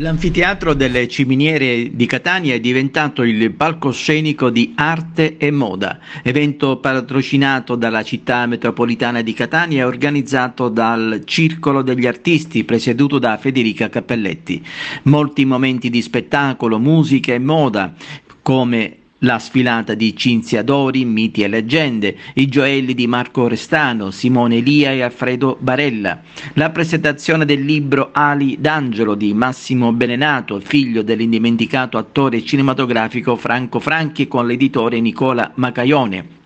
L'anfiteatro delle Ciminiere di Catania è diventato il palcoscenico di arte e moda, evento patrocinato dalla città metropolitana di Catania e organizzato dal Circolo degli Artisti presieduto da Federica Cappelletti. Molti momenti di spettacolo, musica e moda come la sfilata di Cinzia Dori, Miti e Leggende, i gioielli di Marco Restano, Simone Lia e Alfredo Barella, la presentazione del libro Ali d'Angelo di Massimo Belenato, figlio dell'indimenticato attore cinematografico Franco Franchi con l'editore Nicola Macaione,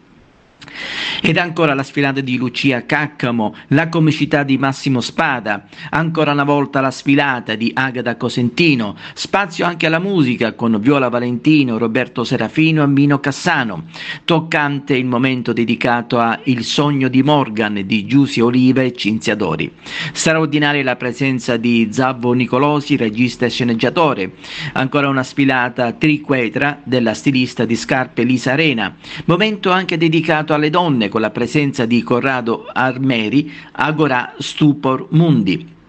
ed ancora la sfilata di Lucia Caccamo, la comicità di Massimo Spada, ancora una volta la sfilata di Agata Cosentino, spazio anche alla musica con Viola Valentino, Roberto Serafino e Mino Cassano. Toccante il momento dedicato a Il sogno di Morgan di Giusi Olive e Cinzia Dori. Straordinaria la presenza di Zabbo Nicolosi, regista e sceneggiatore. Ancora una sfilata triquetra della stilista di scarpe Lisa Arena, momento anche dedicato dedicato alle donne con la presenza di Corrado Armeri, Agora Stupor Mundi.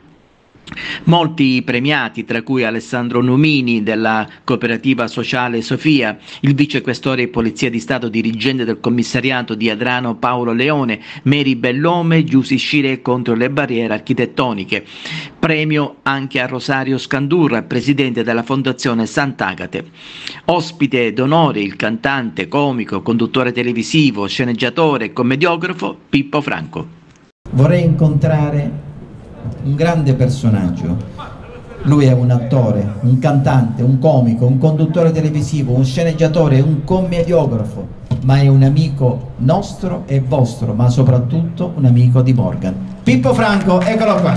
Molti premiati, tra cui Alessandro Numini della cooperativa sociale Sofia, il vicequestore e polizia di Stato dirigente del commissariato di Adrano Paolo Leone, Meri Bellome, Giussi Scire contro le barriere architettoniche. Premio anche a Rosario Scandurra, presidente della Fondazione Sant'Agate. Ospite d'onore il cantante, comico, conduttore televisivo, sceneggiatore e commediografo Pippo Franco. Vorrei incontrare un grande personaggio. Lui è un attore, un cantante, un comico, un conduttore televisivo, un sceneggiatore, un commediografo, ma è un amico nostro e vostro, ma soprattutto un amico di Morgan. Pippo Franco, eccolo qua.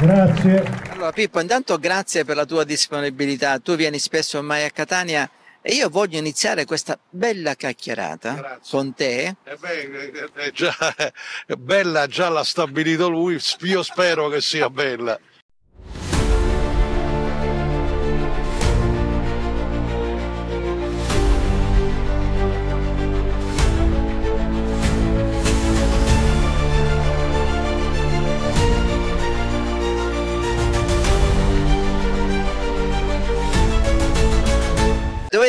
Grazie. Allora Pippo, intanto grazie per la tua disponibilità. Tu vieni spesso ormai a Catania e io voglio iniziare questa bella chiacchierata Grazie. con te. Eh beh, è eh, eh, eh, già, è bella già l'ha stabilito lui, io spero che sia bella.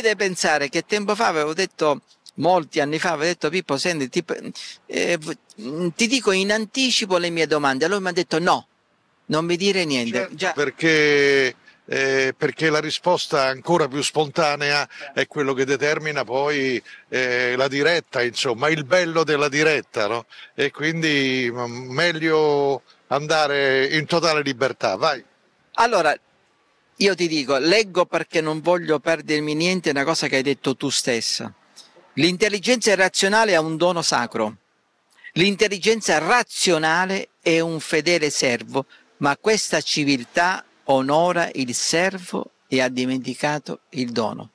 dovete pensare che tempo fa avevo detto, molti anni fa, avevo detto Pippo, senti, ti, eh, mm, ti dico in anticipo le mie domande. Allora mi ha detto no, non mi dire niente. Certo, Già... Perché... Eh, perché la risposta ancora più spontanea è quello che determina poi eh, la diretta, insomma, il bello della diretta, no? E quindi mm, meglio andare in totale libertà, vai. Allora, io ti dico, leggo perché non voglio perdermi niente, una cosa che hai detto tu stessa. L'intelligenza irrazionale è un dono sacro. L'intelligenza razionale è un fedele servo, ma questa civiltà onora il servo e ha dimenticato il dono.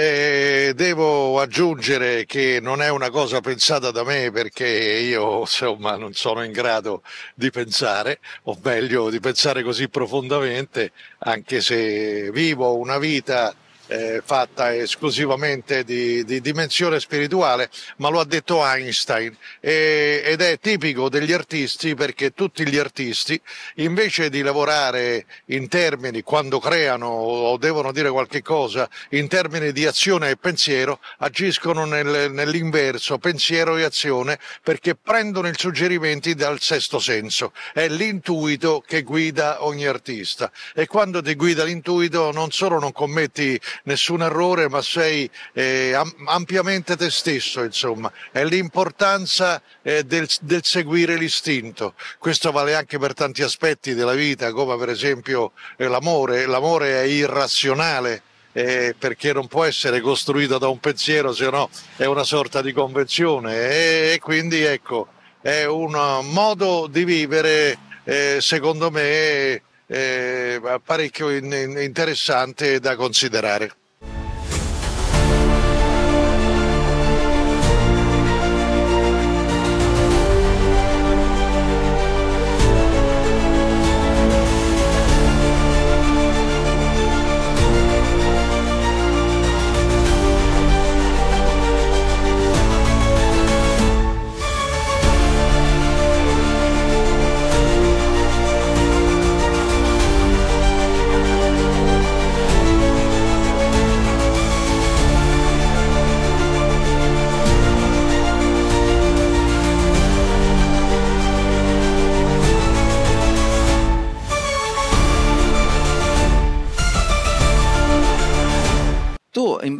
Eh, devo aggiungere che non è una cosa pensata da me perché io insomma non sono in grado di pensare, o meglio di pensare così profondamente, anche se vivo una vita eh, fatta esclusivamente di, di, dimensione spirituale, ma lo ha detto Einstein e, ed è tipico degli artisti perché tutti gli artisti invece di lavorare in termini quando creano o devono dire qualche cosa in termini di azione e pensiero agiscono nel, nell'inverso pensiero e azione perché prendono i suggerimenti dal sesto senso, è l'intuito che guida ogni artista e quando ti guida l'intuito non solo non commetti nessun errore, ma sei eh, ampiamente te stesso, insomma. È l'importanza eh, del, del, seguire l'istinto. Questo vale anche per tanti aspetti della vita, come per esempio eh, l'amore. L'amore è irrazionale. Eh, perché non può essere costruito da un pensiero, se no è una sorta di convenzione. E, e quindi ecco, è un modo di vivere, eh, secondo me, eh, parecchio in, interessante da considerare.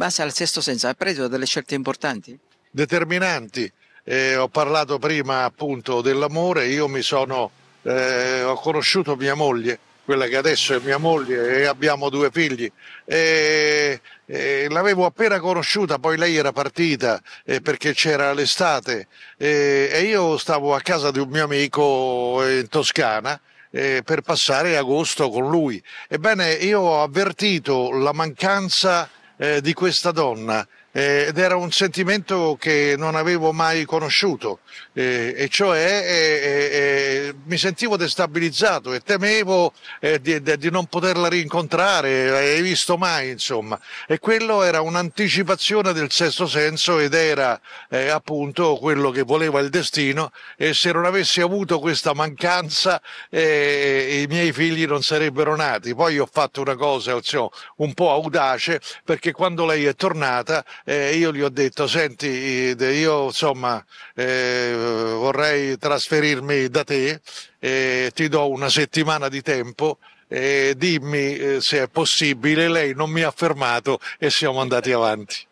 base al sesto senso, ha preso delle scelte importanti? Determinanti. Eh, ho parlato prima appunto dell'amore, io mi sono, eh, ho conosciuto mia moglie, quella che adesso è mia moglie e abbiamo due figli. E, e l'avevo appena conosciuta, poi lei era partita eh, perché c'era l'estate e, e io stavo a casa di un mio amico eh, in Toscana eh, per passare agosto con lui. Ebbene, io ho avvertito la mancanza eh, di questa donna eh, ed era un sentimento che non avevo mai conosciuto eh, e cioè mi sentivo destabilizzato e temevo eh, di, di, non poterla rincontrare, l'hai visto mai insomma, e quello era un'anticipazione del sesto senso ed era eh, appunto quello che voleva il destino e se non avessi avuto questa mancanza eh, i miei figli non sarebbero nati. Poi ho fatto una cosa insomma, un po' audace perché quando lei è tornata io gli ho detto senti io insomma eh, eh, vorrei trasferirmi da te, eh, ti do una settimana di tempo, e dimmi eh, se è possibile, lei non mi ha fermato e siamo andati avanti.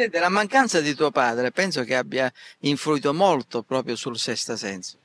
te, della mancanza di tuo padre, penso che abbia influito molto proprio sul sesto senso.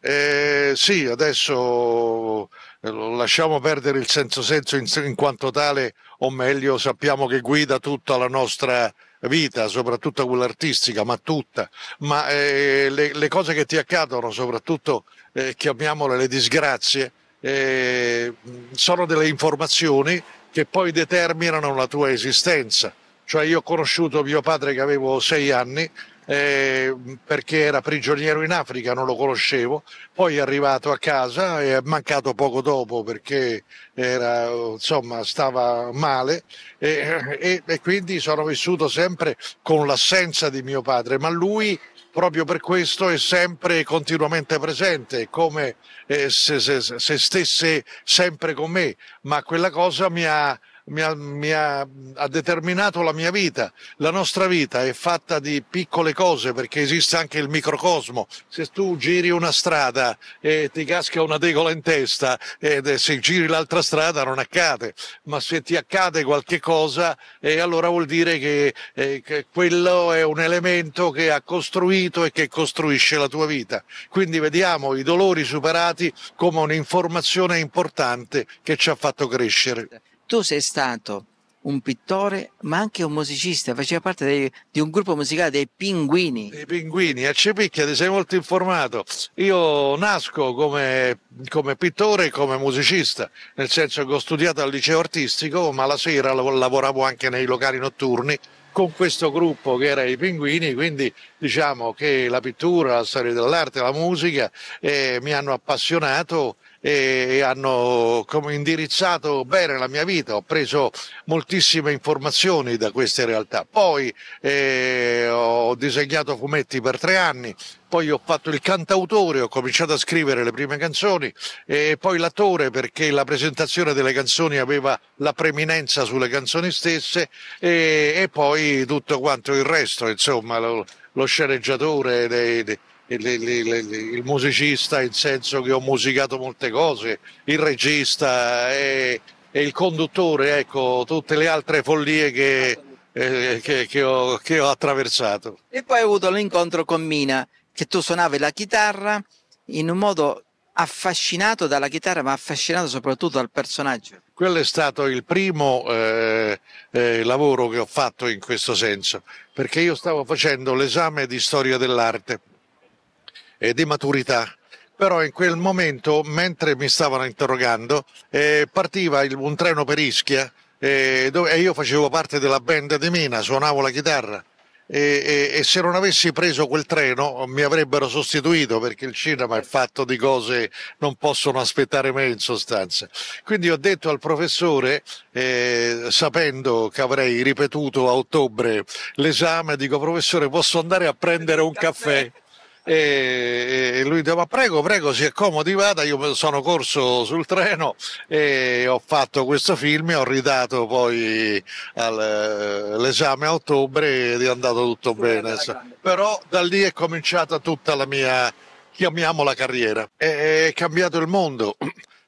Eh, sì, adesso eh, lasciamo perdere il senso senso in, in, quanto tale, o meglio sappiamo che guida tutta la nostra vita, soprattutto quella artistica, ma tutta, ma eh, le, le, cose che ti accadono, soprattutto eh, chiamiamole le disgrazie, eh, sono delle informazioni che poi determinano la tua esistenza cioè io ho conosciuto mio padre che avevo sei anni eh, perché era prigioniero in Africa, non lo conoscevo, poi è arrivato a casa e è mancato poco dopo perché era, insomma, stava male e, e, e quindi sono vissuto sempre con l'assenza di mio padre, ma lui proprio per questo è sempre continuamente presente, come eh, se, se, se stesse sempre con me, ma quella cosa mi ha mi, ha, mi ha, ha, determinato la mia vita. La nostra vita è fatta di piccole cose perché esiste anche il microcosmo. Se tu giri una strada e ti casca una tegola in testa e se giri l'altra strada non accade, ma se ti accade qualche cosa e allora vuol dire che, eh, che quello è un elemento che ha costruito e che costruisce la tua vita. Quindi vediamo i dolori superati come un'informazione importante che ci ha fatto crescere tu sei stato un pittore, ma anche un musicista, faceva parte dei, di un gruppo musicale dei Pinguini. I Pinguini, a Cipicchia, ti sei molto informato. Io nasco come, come pittore e come musicista, nel senso che ho studiato al liceo artistico, ma la sera lavoravo anche nei locali notturni con questo gruppo che era i Pinguini, quindi diciamo che la pittura, la storia dell'arte, la musica eh, mi hanno appassionato e hanno come indirizzato bene la mia vita, ho preso moltissime informazioni da queste realtà. Poi eh, ho disegnato fumetti per tre anni, poi ho fatto il cantautore, ho cominciato a scrivere le prime canzoni e poi l'attore perché la presentazione delle canzoni aveva la preminenza sulle canzoni stesse e, e poi tutto quanto il resto, insomma, lo, lo sceneggiatore dei, dei il musicista in senso che ho musicato molte cose, il regista e, e il conduttore, ecco, tutte le altre follie che, eh, che, che, ho, che, ho, attraversato. E poi ho avuto l'incontro con Mina, che tu suonavi la chitarra in un modo affascinato dalla chitarra, ma affascinato soprattutto dal personaggio. Quello è stato il primo eh, eh, lavoro che ho fatto in questo senso, perché io stavo facendo l'esame di storia dell'arte eh, di maturità. Però in quel momento, mentre mi stavano interrogando, eh, partiva il, un treno per Ischia eh, e io facevo parte della band di Mina, suonavo la chitarra. E, e, e, se non avessi preso quel treno mi avrebbero sostituito perché il cinema è fatto di cose non possono aspettare me in sostanza. Quindi ho detto al professore, eh, sapendo che avrei ripetuto a ottobre l'esame, dico professore posso andare a prendere un caffè? e lui diceva ma prego prego si accomodi vada io sono corso sul treno e ho fatto questo film e ho ridato poi eh, l'esame a ottobre ed è andato tutto sì, bene però da lì è cominciata tutta la mia chiamiamola carriera è, è cambiato il mondo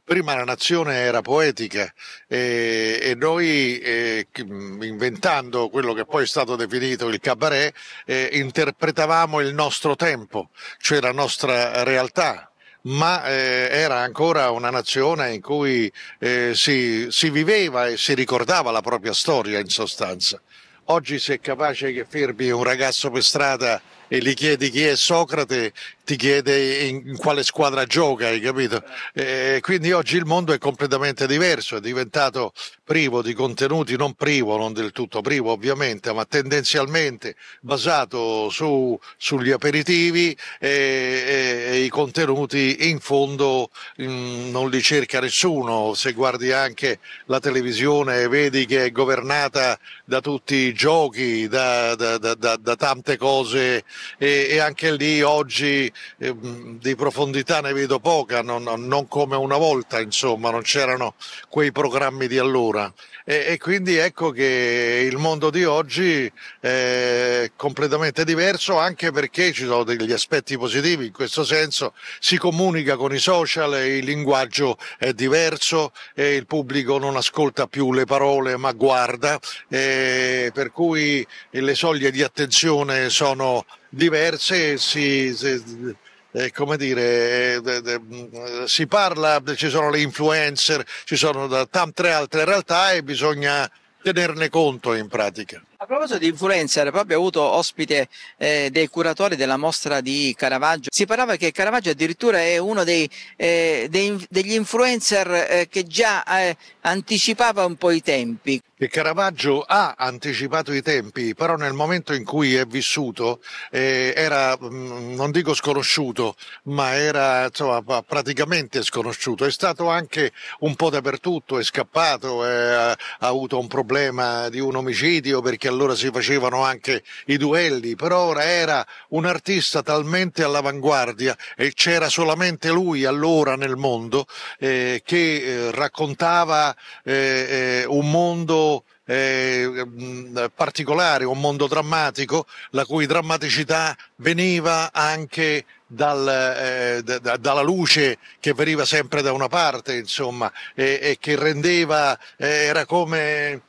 prima la nazione era poetica e, e noi eh, inventando quello che poi è stato definito il cabaret eh, interpretavamo il nostro tempo, cioè la nostra realtà ma eh, era ancora una nazione in cui eh, si, si viveva e si ricordava la propria storia in sostanza. Oggi se è capace che fermi un ragazzo per strada e gli chiedi chi è Socrate, ti chiede in, quale squadra gioca, hai capito? E quindi oggi il mondo è completamente diverso, è diventato privo di contenuti, non privo, non del tutto privo ovviamente, ma tendenzialmente basato su, sugli aperitivi e, e, e, i contenuti in fondo mh, mm, non li cerca nessuno, se guardi anche la televisione vedi che è governata da tutti i giochi, da, da, da, da tante cose e, e anche lì oggi eh, di profondità ne vedo poca, non, non come una volta, insomma, non c'erano quei programmi di allora e, e, quindi ecco che il mondo di oggi è completamente diverso anche perché ci sono degli aspetti positivi in questo senso si comunica con i social il linguaggio è diverso il pubblico non ascolta più le parole ma guarda per cui le soglie di attenzione sono diverse si, si eh, come dire, eh, de, de, mm, si parla, ci sono le influencer, ci sono da, tam, altre realtà e bisogna tenerne conto in pratica. A proposito di influencer, proprio avuto ospite eh, dei curatori della mostra di Caravaggio. Si parlava che Caravaggio addirittura è uno dei, eh, dei, degli influencer eh, che già eh, anticipava un po' i tempi. E Caravaggio ha anticipato i tempi, però nel momento in cui è vissuto eh, era, mm, non dico sconosciuto, ma era insomma, praticamente sconosciuto. È stato anche un po' dappertutto, è scappato, eh, ha avuto un problema di un omicidio perché perché allora si facevano anche i duelli, però ora era un artista talmente all'avanguardia e c'era solamente lui allora nel mondo eh, che eh, raccontava eh, eh un mondo eh, mm, particolare, un mondo drammatico, la cui drammaticità veniva anche dal, eh, da, dalla luce che veniva sempre da una parte, insomma, e, e che rendeva, eh, era come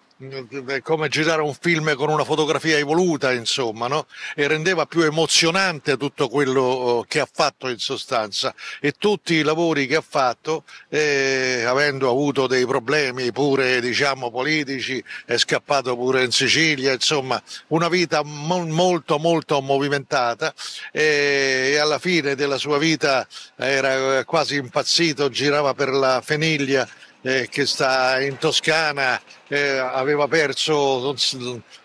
è come girare un film con una fotografia evoluta, insomma, no? e rendeva più emozionante tutto quello oh, che ha fatto in sostanza. E tutti i lavori che ha fatto, eh, avendo avuto dei problemi pure diciamo, politici, è scappato pure in Sicilia, insomma, una vita mo- molto molto movimentata eh, e alla fine della sua vita era eh, quasi impazzito, girava per la Feniglia eh, che sta in Toscana eh, aveva perso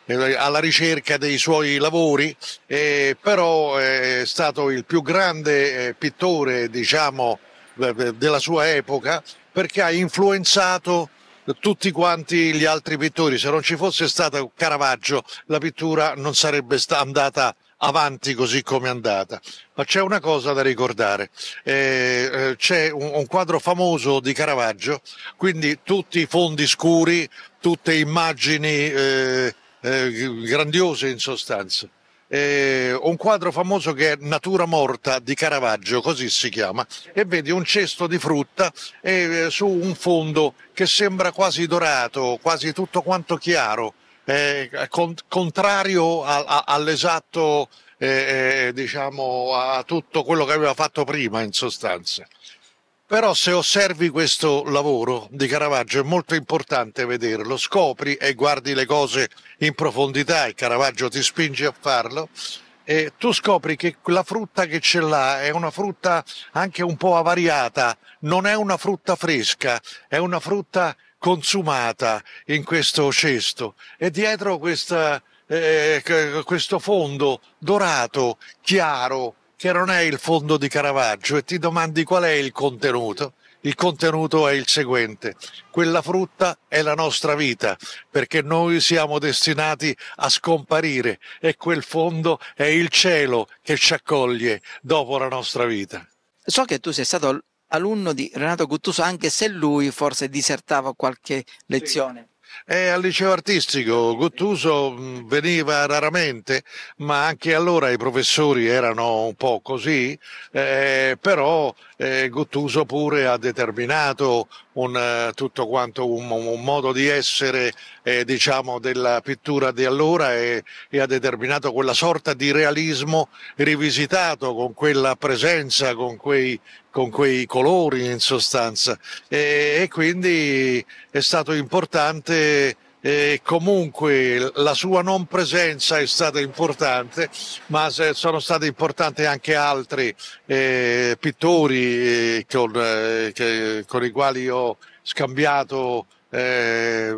eh, alla ricerca dei suoi lavori, eh, però è stato il più grande eh, pittore diciamo, della sua epoca perché ha influenzato tutti quanti gli altri pittori. Se non ci fosse stato Caravaggio, la pittura non sarebbe andata avanti così come è andata. Ma c'è una cosa da ricordare, eh, eh, c'è un, un, quadro famoso di Caravaggio, quindi tutti i fondi scuri, tutte immagini eh, eh, grandiose in sostanza. Eh, un quadro famoso che è Natura morta di Caravaggio, così si chiama, e vedi un cesto di frutta eh, su un fondo che sembra quasi dorato, quasi tutto quanto chiaro, eh, con, contrario a, a, all'esatto, eh, eh diciamo, a tutto quello che aveva fatto prima in sostanza. Però se osservi questo lavoro di Caravaggio è molto importante vederlo, scopri e guardi le cose in profondità e Caravaggio ti spinge a farlo e tu scopri che la frutta che c'è là è una frutta anche un po' avariata, non è una frutta fresca, è una frutta consumata in questo cesto e dietro questa, eh, eh, eh, questo fondo dorato, chiaro, che non è il fondo di Caravaggio e ti domandi qual è il contenuto. Il contenuto è il seguente, quella frutta è la nostra vita perché noi siamo destinati a scomparire e quel fondo è il cielo che ci accoglie dopo la nostra vita. So che tu sei stato alunno di Renato Guttuso, anche se lui forse disertava qualche lezione. Sì. Eh, al liceo artistico Guttuso mm, veniva raramente, ma anche allora i professori erano un po' così, eh, però eh, Guttuso pure ha determinato un, eh, tutto quanto un, un, modo di essere eh, diciamo, della pittura di allora e, e, ha determinato quella sorta di realismo rivisitato con quella presenza, con quei con quei colori in sostanza e, e quindi è stato importante e comunque la sua non presenza è stata importante, ma sono stati importanti anche altri eh, pittori eh, con, eh, che, con i quali ho scambiato eh,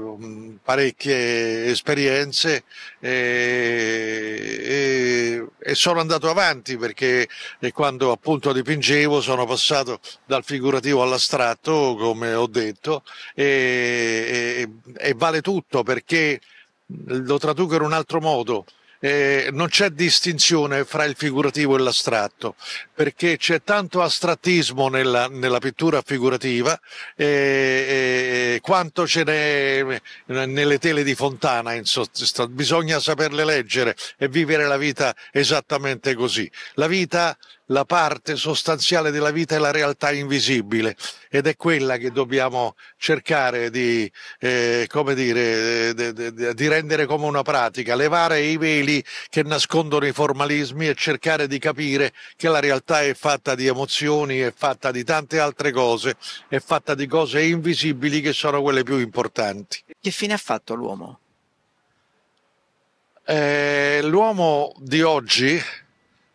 parecchie esperienze e, eh, e, e, sono andato avanti perché eh, quando appunto dipingevo sono passato dal figurativo all'astratto, come ho detto, e, e vale tutto perché lo traduco in un altro modo eh, non c'è distinzione fra il figurativo e l'astratto, perché c'è tanto astrattismo nella, nella pittura figurativa eh, eh, quanto ce n'è eh, nelle tele di Fontana, in bisogna saperle leggere e vivere la vita esattamente così. La vita la parte sostanziale della vita è la realtà invisibile ed è quella che dobbiamo cercare di, eh, come dire, de, de, di rendere come una pratica, levare i veli che nascondono i formalismi e cercare di capire che la realtà è fatta di emozioni, è fatta di tante altre cose, è fatta di cose invisibili che sono quelle più importanti. Che fine ha fatto l'uomo? Eh, l'uomo di oggi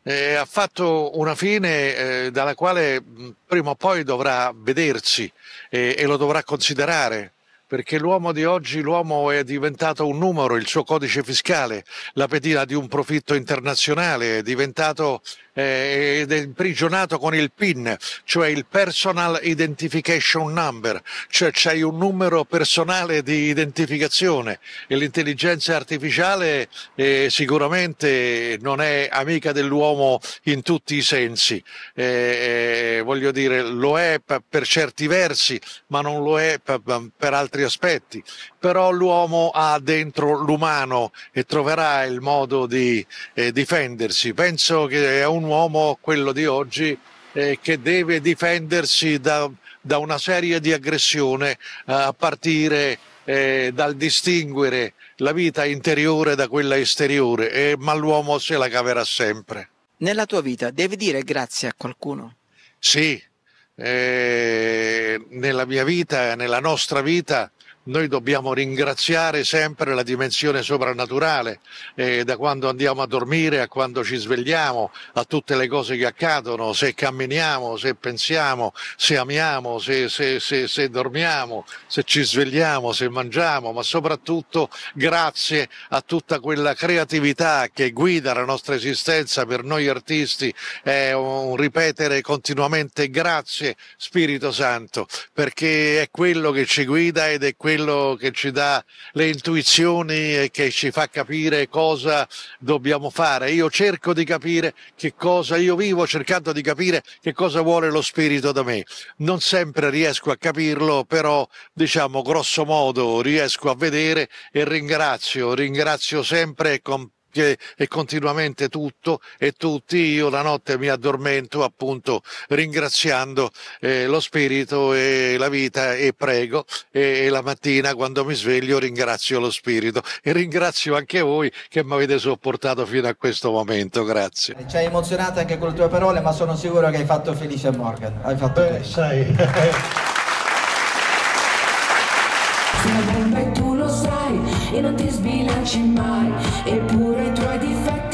eh, ha fatto una fine eh, dalla quale mh, prima o poi dovrà vedersi eh, e lo dovrà considerare perché l'uomo di oggi, l'uomo è diventato un numero, il suo codice fiscale, la pedina di un profitto internazionale, è diventato eh, ed è imprigionato con il PIN, cioè il Personal Identification Number, cioè c'hai un numero personale di identificazione e l'intelligenza artificiale eh, sicuramente non è amica dell'uomo in tutti i sensi, eh, eh voglio dire lo è per certi versi ma non lo è per altri aspetti, però l'uomo ha dentro l'umano e troverà il modo di eh, difendersi. Penso che è un un uomo, quello di oggi, eh, che deve difendersi da, da una serie di aggressioni eh, a partire eh, dal distinguere la vita interiore da quella esteriore, eh, ma l'uomo se la caverà sempre. Nella tua vita devi dire grazie a qualcuno? Sì, eh, nella mia vita, nella nostra vita, noi dobbiamo ringraziare sempre la dimensione soprannaturale, eh, da quando andiamo a dormire a quando ci svegliamo, a tutte le cose che accadono, se camminiamo, se pensiamo, se amiamo, se, se, se, se dormiamo, se ci svegliamo, se mangiamo, ma soprattutto grazie a tutta quella creatività che guida la nostra esistenza per noi artisti, è un ripetere continuamente grazie Spirito Santo, perché è quello che ci guida ed è quello quello che ci dà le intuizioni e che ci fa capire cosa dobbiamo fare. Io cerco di capire che cosa io vivo, cercando di capire che cosa vuole lo spirito da me. Non sempre riesco a capirlo, però diciamo grosso modo riesco a vedere e ringrazio, ringrazio sempre con notizie e continuamente tutto e tutti. Io la notte mi addormento appunto ringraziando eh, lo spirito e la vita e prego e, e, la mattina quando mi sveglio ringrazio lo spirito e ringrazio anche voi che mi avete sopportato fino a questo momento. Grazie. Ci hai emozionato anche con le tue parole ma sono sicuro che hai fatto felice Morgan. Hai fatto Beh, sai. e non ti sbilanci mai, eppure i tuoi difetti